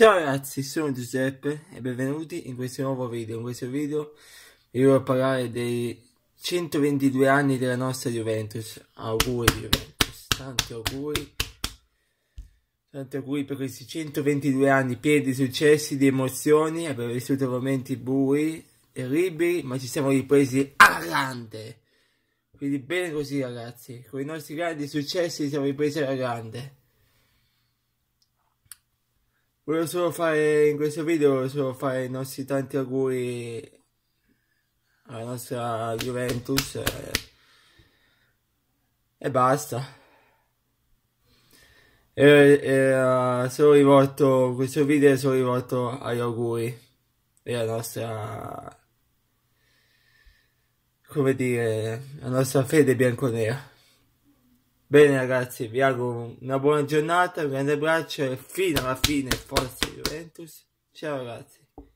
Ciao ragazzi, sono Giuseppe e benvenuti in questo nuovo video. In questo video vi voglio parlare dei 122 anni della nostra Juventus. Auguri Juventus, tanti auguri. Tanti auguri per questi 122 anni pieni di successi, di emozioni. Abbiamo vissuto momenti bui, terribili, ma ci siamo ripresi alla grande. Quindi bene così ragazzi, con i nostri grandi successi ci siamo ripresi alla grande. Volevo solo fare in questo video solo fare i nostri tanti auguri alla nostra Juventus e, eh, e basta. E, e, uh, eh, sono rivolto questo video sono rivolto agli auguri e alla nostra come dire la nostra fede bianconera. Bene ragazzi, vi auguro una buona giornata, un grande abbraccio e fino alla fine, forza Juventus. Ciao ragazzi.